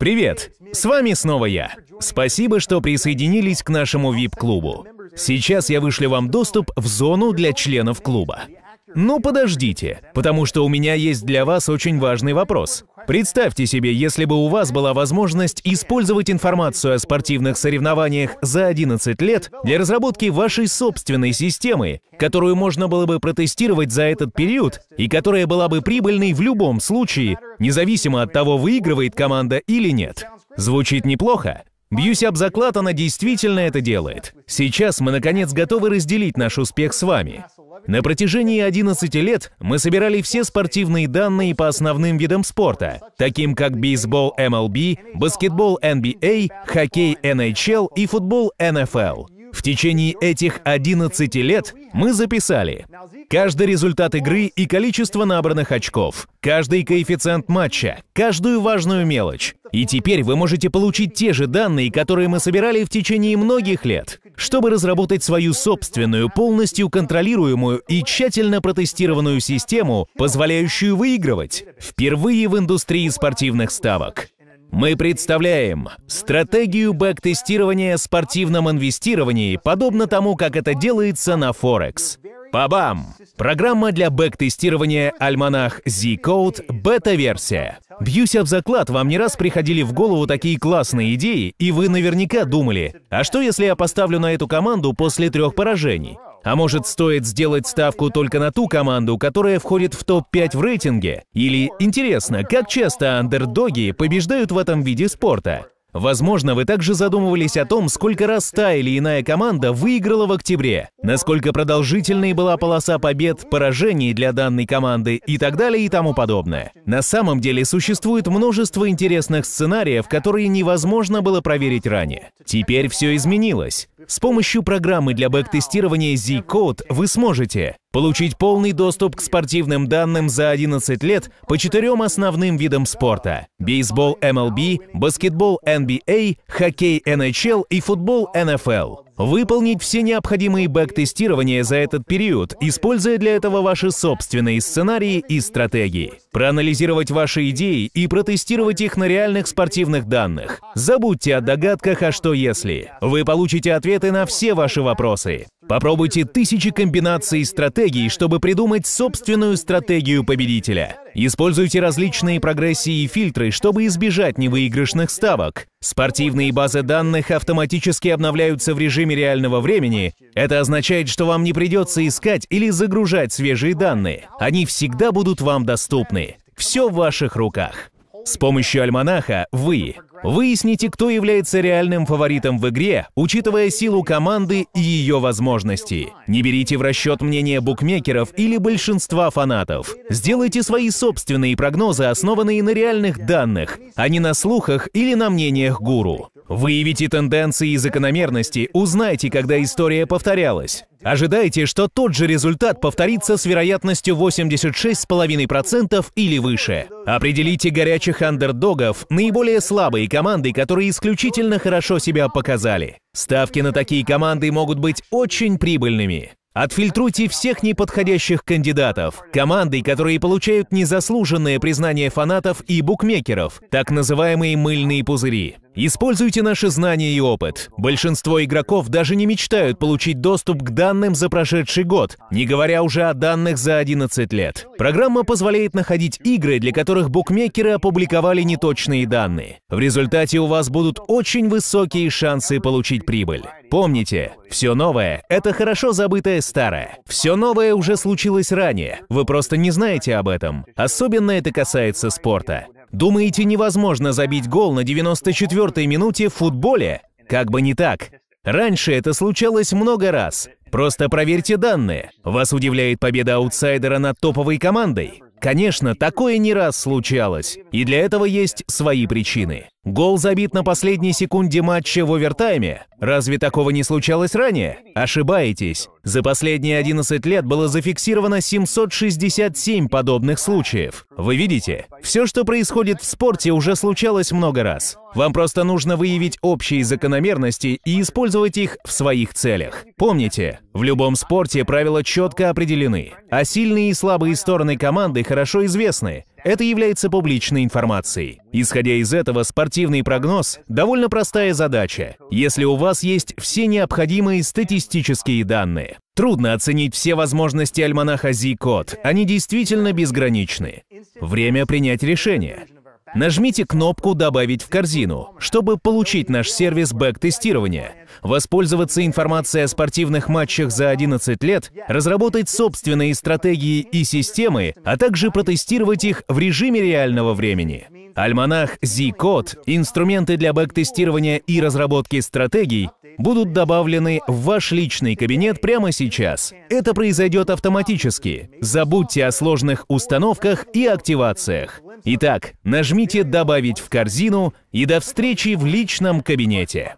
Привет! С вами снова я. Спасибо, что присоединились к нашему VIP-клубу. Сейчас я вышлю вам доступ в зону для членов клуба. Ну подождите, потому что у меня есть для вас очень важный вопрос. Представьте себе, если бы у вас была возможность использовать информацию о спортивных соревнованиях за 11 лет для разработки вашей собственной системы, которую можно было бы протестировать за этот период и которая была бы прибыльной в любом случае, независимо от того, выигрывает команда или нет. Звучит неплохо, Бьюсь об заклад, она действительно это делает. Сейчас мы, наконец, готовы разделить наш успех с вами. На протяжении 11 лет мы собирали все спортивные данные по основным видам спорта, таким как бейсбол MLB, баскетбол NBA, хоккей NHL и футбол NFL. В течение этих 11 лет мы записали каждый результат игры и количество набранных очков, каждый коэффициент матча, каждую важную мелочь. И теперь вы можете получить те же данные, которые мы собирали в течение многих лет, чтобы разработать свою собственную, полностью контролируемую и тщательно протестированную систему, позволяющую выигрывать впервые в индустрии спортивных ставок. Мы представляем стратегию бэк-тестирования спортивном инвестировании, подобно тому, как это делается на Форекс. Пабам! Программа для бэк-тестирования «Альманах Z-Code» бета-версия. Бьюсь об заклад, вам не раз приходили в голову такие классные идеи, и вы наверняка думали, а что если я поставлю на эту команду после трех поражений? А может, стоит сделать ставку только на ту команду, которая входит в топ-5 в рейтинге? Или интересно, как часто андердоги побеждают в этом виде спорта? Возможно, вы также задумывались о том, сколько раз та или иная команда выиграла в октябре насколько продолжительной была полоса побед, поражений для данной команды и так далее и тому подобное. На самом деле существует множество интересных сценариев, которые невозможно было проверить ранее. Теперь все изменилось. С помощью программы для бэк-тестирования Z-Code вы сможете получить полный доступ к спортивным данным за 11 лет по четырем основным видам спорта – бейсбол MLB, эм баскетбол NBA, хоккей NHL и футбол NFL – Выполнить все необходимые бэк-тестирования за этот период, используя для этого ваши собственные сценарии и стратегии. Проанализировать ваши идеи и протестировать их на реальных спортивных данных. Забудьте о догадках, а что если. Вы получите ответы на все ваши вопросы. Попробуйте тысячи комбинаций стратегий, чтобы придумать собственную стратегию победителя. Используйте различные прогрессии и фильтры, чтобы избежать невыигрышных ставок. Спортивные базы данных автоматически обновляются в режиме реального времени. Это означает, что вам не придется искать или загружать свежие данные. Они всегда будут вам доступны. Все в ваших руках. С помощью альманаха вы Выясните, кто является реальным фаворитом в игре, учитывая силу команды и ее возможности. Не берите в расчет мнение букмекеров или большинства фанатов. Сделайте свои собственные прогнозы, основанные на реальных данных, а не на слухах или на мнениях гуру. Выявите тенденции и закономерности, узнайте, когда история повторялась. Ожидайте, что тот же результат повторится с вероятностью 86,5% или выше. Определите горячих андердогов, наиболее слабые команды, которые исключительно хорошо себя показали. Ставки на такие команды могут быть очень прибыльными. Отфильтруйте всех неподходящих кандидатов, команды, которые получают незаслуженное признание фанатов и букмекеров, так называемые «мыльные пузыри». Используйте наши знания и опыт. Большинство игроков даже не мечтают получить доступ к данным за прошедший год, не говоря уже о данных за 11 лет. Программа позволяет находить игры, для которых букмекеры опубликовали неточные данные. В результате у вас будут очень высокие шансы получить прибыль. Помните, все новое – это хорошо забытое старое. Все новое уже случилось ранее, вы просто не знаете об этом. Особенно это касается спорта. Думаете, невозможно забить гол на 94-й минуте в футболе? Как бы не так. Раньше это случалось много раз. Просто проверьте данные. Вас удивляет победа аутсайдера над топовой командой? Конечно, такое не раз случалось, и для этого есть свои причины. Гол забит на последней секунде матча в овертайме. Разве такого не случалось ранее? Ошибаетесь. За последние 11 лет было зафиксировано 767 подобных случаев. Вы видите, все, что происходит в спорте, уже случалось много раз. Вам просто нужно выявить общие закономерности и использовать их в своих целях. Помните, в любом спорте правила четко определены, а сильные и слабые стороны команды хорошо известны, это является публичной информацией. Исходя из этого, спортивный прогноз – довольно простая задача, если у вас есть все необходимые статистические данные. Трудно оценить все возможности альманаха z Code. они действительно безграничны. Время принять решение. Нажмите кнопку «Добавить в корзину», чтобы получить наш сервис бэк-тестирования, воспользоваться информацией о спортивных матчах за 11 лет, разработать собственные стратегии и системы, а также протестировать их в режиме реального времени. Альманах Z-Code, инструменты для бэк-тестирования и разработки стратегий будут добавлены в ваш личный кабинет прямо сейчас. Это произойдет автоматически. Забудьте о сложных установках и активациях. Итак, нажмите «Добавить в корзину» и до встречи в личном кабинете.